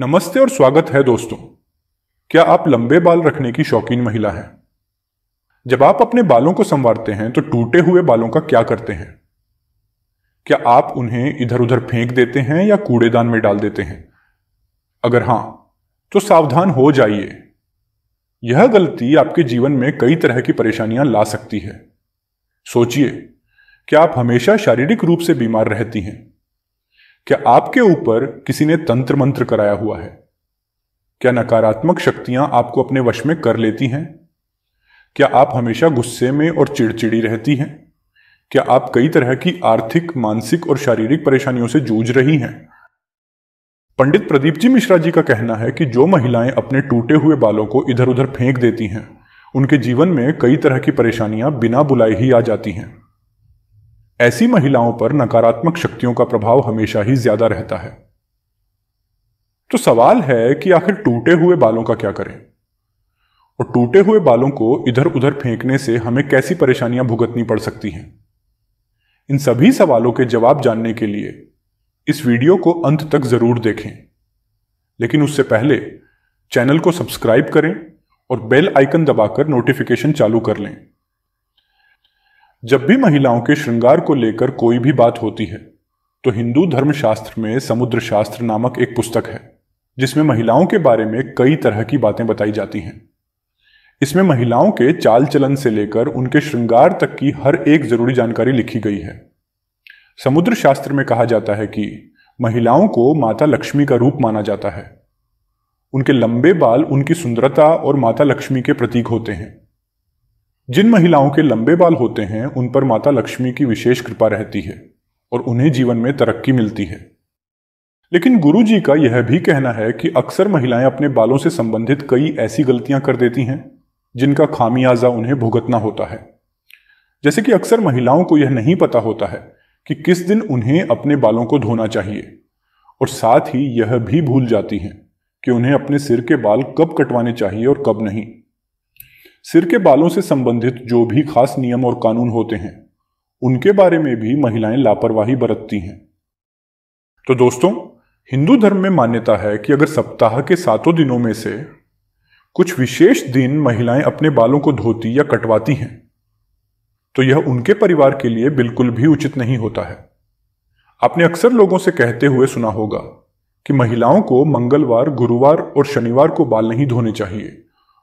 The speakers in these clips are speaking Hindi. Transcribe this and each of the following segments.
नमस्ते और स्वागत है दोस्तों क्या आप लंबे बाल रखने की शौकीन महिला हैं जब आप अपने बालों को संवारते हैं तो टूटे हुए बालों का क्या करते हैं क्या आप उन्हें इधर उधर फेंक देते हैं या कूड़ेदान में डाल देते हैं अगर हां तो सावधान हो जाइए यह गलती आपके जीवन में कई तरह की परेशानियां ला सकती है सोचिए क्या आप हमेशा शारीरिक रूप से बीमार रहती हैं क्या आपके ऊपर किसी ने तंत्र मंत्र कराया हुआ है क्या नकारात्मक शक्तियां आपको अपने वश में कर लेती हैं क्या आप हमेशा गुस्से में और चिड़चिड़ी रहती हैं क्या आप कई तरह की आर्थिक मानसिक और शारीरिक परेशानियों से जूझ रही हैं पंडित प्रदीप जी मिश्रा जी का कहना है कि जो महिलाएं अपने टूटे हुए बालों को इधर उधर फेंक देती हैं उनके जीवन में कई तरह की परेशानियां बिना बुलाए ही आ जाती हैं ऐसी महिलाओं पर नकारात्मक शक्तियों का प्रभाव हमेशा ही ज्यादा रहता है तो सवाल है कि आखिर टूटे हुए बालों का क्या करें और टूटे हुए बालों को इधर उधर फेंकने से हमें कैसी परेशानियां भुगतनी पड़ सकती हैं इन सभी सवालों के जवाब जानने के लिए इस वीडियो को अंत तक जरूर देखें लेकिन उससे पहले चैनल को सब्सक्राइब करें और बेल आइकन दबाकर नोटिफिकेशन चालू कर लें जब भी महिलाओं के श्रृंगार को लेकर कोई भी बात होती है तो हिंदू धर्मशास्त्र में समुद्र शास्त्र नामक एक पुस्तक है जिसमें महिलाओं के बारे में कई तरह की बातें बताई जाती हैं इसमें महिलाओं के चाल चलन से लेकर उनके श्रृंगार तक की हर एक जरूरी जानकारी लिखी गई है समुद्र शास्त्र में कहा जाता है कि महिलाओं को माता लक्ष्मी का रूप माना जाता है उनके लंबे बाल उनकी सुंदरता और माता लक्ष्मी के प्रतीक होते हैं जिन महिलाओं के लंबे बाल होते हैं उन पर माता लक्ष्मी की विशेष कृपा रहती है और उन्हें जीवन में तरक्की मिलती है लेकिन गुरु जी का यह भी कहना है कि अक्सर महिलाएं अपने बालों से संबंधित कई ऐसी गलतियां कर देती हैं जिनका खामियाजा उन्हें भुगतना होता है जैसे कि अक्सर महिलाओं को यह नहीं पता होता है कि किस दिन उन्हें अपने बालों को धोना चाहिए और साथ ही यह भी भूल जाती हैं कि उन्हें अपने सिर के बाल कब कटवाने चाहिए और कब नहीं सिर के बालों से संबंधित जो भी खास नियम और कानून होते हैं उनके बारे में भी महिलाएं लापरवाही बरतती हैं तो दोस्तों हिंदू धर्म में मान्यता है कि अगर सप्ताह के सातों दिनों में से कुछ विशेष दिन महिलाएं अपने बालों को धोती या कटवाती हैं तो यह उनके परिवार के लिए बिल्कुल भी उचित नहीं होता है आपने अक्सर लोगों से कहते हुए सुना होगा कि महिलाओं को मंगलवार गुरुवार और शनिवार को बाल नहीं धोने चाहिए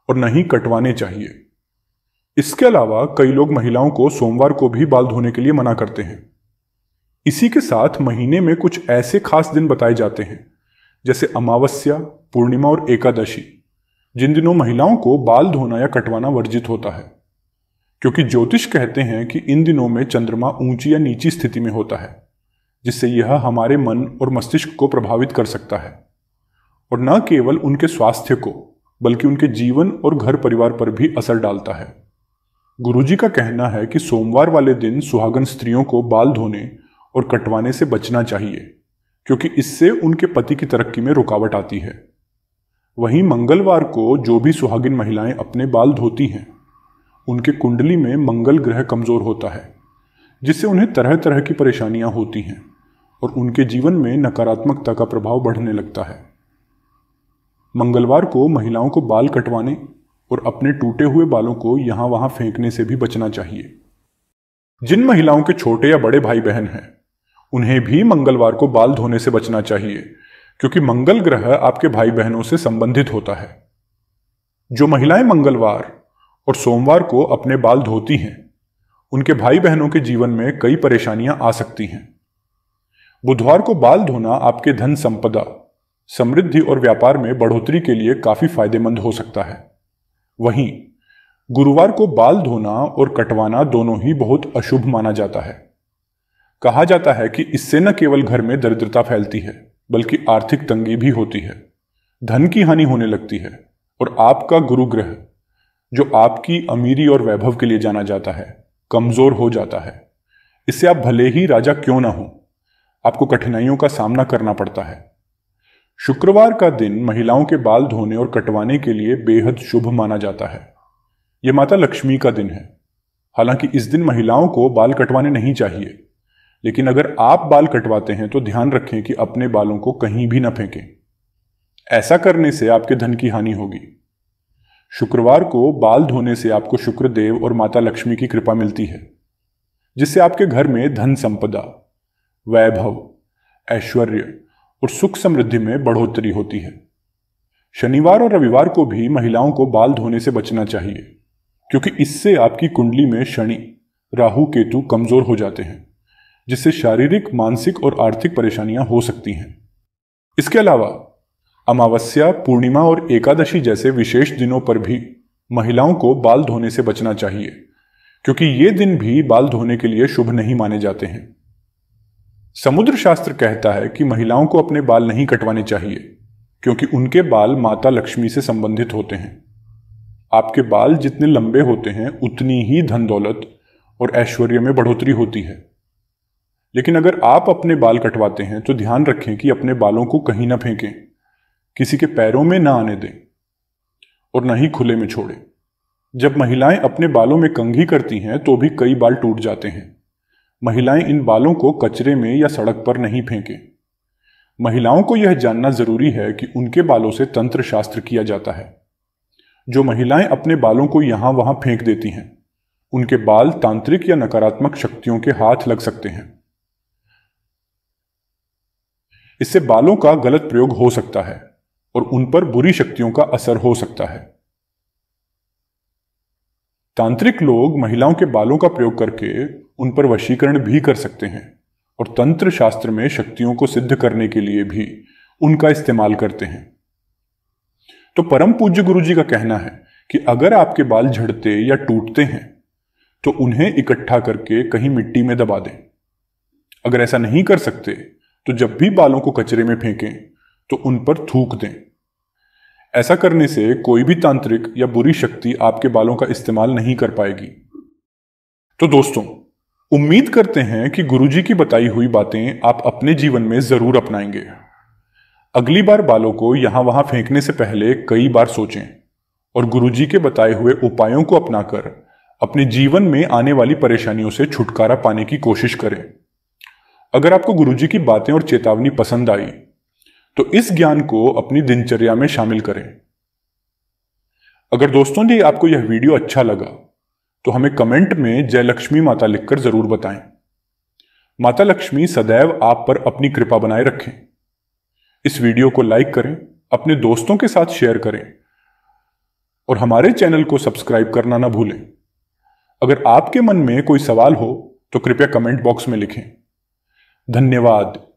और न ही कटवाने चाहिए इसके अलावा कई लोग महिलाओं को सोमवार को भी बाल धोने के लिए मना करते हैं इसी के साथ महीने में कुछ ऐसे खास दिन बताए जाते हैं जैसे अमावस्या पूर्णिमा और एकादशी जिन दिनों महिलाओं को बाल धोना या कटवाना वर्जित होता है क्योंकि ज्योतिष कहते हैं कि इन दिनों में चंद्रमा ऊंची या नीची स्थिति में होता है जिससे यह हमारे मन और मस्तिष्क को प्रभावित कर सकता है और न केवल उनके स्वास्थ्य को बल्कि उनके जीवन और घर परिवार पर भी असर डालता है गुरुजी का कहना है कि सोमवार वाले दिन सुहागन स्त्रियों को बाल धोने और कटवाने से बचना चाहिए क्योंकि इससे उनके पति की तरक्की में रुकावट आती है वहीं मंगलवार को जो भी सुहागिन महिलाएं अपने बाल धोती हैं उनके कुंडली में मंगल ग्रह कमज़ोर होता है जिससे उन्हें तरह तरह की परेशानियां होती हैं और उनके जीवन में नकारात्मकता का प्रभाव बढ़ने लगता है मंगलवार को महिलाओं को बाल कटवाने और अपने टूटे हुए बालों को यहां वहां फेंकने से भी बचना चाहिए जिन महिलाओं के छोटे या बड़े भाई बहन हैं उन्हें भी मंगलवार को बाल धोने से बचना चाहिए क्योंकि मंगल ग्रह आपके भाई बहनों से संबंधित होता है जो महिलाएं मंगलवार और सोमवार को अपने बाल धोती हैं उनके भाई बहनों के जीवन में कई परेशानियां आ सकती हैं बुधवार को बाल धोना आपके धन संपदा समृद्धि और व्यापार में बढ़ोतरी के लिए काफी फायदेमंद हो सकता है वहीं गुरुवार को बाल धोना और कटवाना दोनों ही बहुत अशुभ माना जाता है कहा जाता है कि इससे न केवल घर में दरिद्रता फैलती है बल्कि आर्थिक तंगी भी होती है धन की हानि होने लगती है और आपका गुरु ग्रह जो आपकी अमीरी और वैभव के लिए जाना जाता है कमजोर हो जाता है इससे आप भले ही राजा क्यों ना हो आपको कठिनाइयों का सामना करना पड़ता है शुक्रवार का दिन महिलाओं के बाल धोने और कटवाने के लिए बेहद शुभ माना जाता है ये माता लक्ष्मी का दिन है हालांकि इस दिन महिलाओं को बाल कटवाने नहीं चाहिए लेकिन अगर आप बाल कटवाते हैं तो ध्यान रखें कि अपने बालों को कहीं भी न फेंकें ऐसा करने से आपके धन की हानि होगी शुक्रवार को बाल धोने से आपको शुक्रदेव और माता लक्ष्मी की कृपा मिलती है जिससे आपके घर में धन संपदा वैभव ऐश्वर्य और सुख समृद्धि में बढ़ोतरी होती है शनिवार और रविवार को भी महिलाओं को बाल धोने से बचना चाहिए क्योंकि इससे आपकी कुंडली में शनि राहु केतु कमजोर हो जाते हैं जिससे शारीरिक मानसिक और आर्थिक परेशानियां हो सकती हैं इसके अलावा अमावस्या पूर्णिमा और एकादशी जैसे विशेष दिनों पर भी महिलाओं को बाल धोने से बचना चाहिए क्योंकि ये दिन भी बाल धोने के लिए शुभ नहीं माने जाते हैं समुद्र शास्त्र कहता है कि महिलाओं को अपने बाल नहीं कटवाने चाहिए क्योंकि उनके बाल माता लक्ष्मी से संबंधित होते हैं आपके बाल जितने लंबे होते हैं उतनी ही धन दौलत और ऐश्वर्य में बढ़ोतरी होती है लेकिन अगर आप अपने बाल कटवाते हैं तो ध्यान रखें कि अपने बालों को कहीं ना फेंकें किसी के पैरों में ना आने दें और ना ही खुले में छोड़ें जब महिलाएं अपने बालों में कंघी करती हैं तो भी कई बाल टूट जाते हैं महिलाएं इन बालों को कचरे में या सड़क पर नहीं फेंकें महिलाओं को यह जानना जरूरी है कि उनके बालों से तंत्र शास्त्र किया जाता है जो महिलाएं अपने बालों को यहां वहां फेंक देती हैं उनके बाल तांत्रिक या नकारात्मक शक्तियों के हाथ लग सकते हैं इससे बालों का गलत प्रयोग हो सकता है और उन पर बुरी शक्तियों का असर हो सकता है तांत्रिक लोग महिलाओं के बालों का प्रयोग करके उन पर वशीकरण भी कर सकते हैं और तंत्र शास्त्र में शक्तियों को सिद्ध करने के लिए भी उनका इस्तेमाल करते हैं तो परम पूज्य गुरु जी का कहना है कि अगर आपके बाल झड़ते या टूटते हैं तो उन्हें इकट्ठा करके कहीं मिट्टी में दबा दें अगर ऐसा नहीं कर सकते तो जब भी बालों को कचरे में फेंकें तो उन पर थूक दें ऐसा करने से कोई भी तांत्रिक या बुरी शक्ति आपके बालों का इस्तेमाल नहीं कर पाएगी तो दोस्तों उम्मीद करते हैं कि गुरुजी की बताई हुई बातें आप अपने जीवन में ज़रूर अपनाएंगे अगली बार बालों को यहां वहां फेंकने से पहले कई बार सोचें और गुरुजी के बताए हुए उपायों को अपनाकर अपने जीवन में आने वाली परेशानियों से छुटकारा पाने की कोशिश करें अगर आपको गुरुजी की बातें और चेतावनी पसंद आई तो इस ज्ञान को अपनी दिनचर्या में शामिल करें अगर दोस्तों ने आपको यह वीडियो अच्छा लगा तो हमें कमेंट में जय लक्ष्मी माता लिखकर जरूर बताएं माता लक्ष्मी सदैव आप पर अपनी कृपा बनाए रखें इस वीडियो को लाइक करें अपने दोस्तों के साथ शेयर करें और हमारे चैनल को सब्सक्राइब करना ना भूलें अगर आपके मन में कोई सवाल हो तो कृपया कमेंट बॉक्स में लिखें धन्यवाद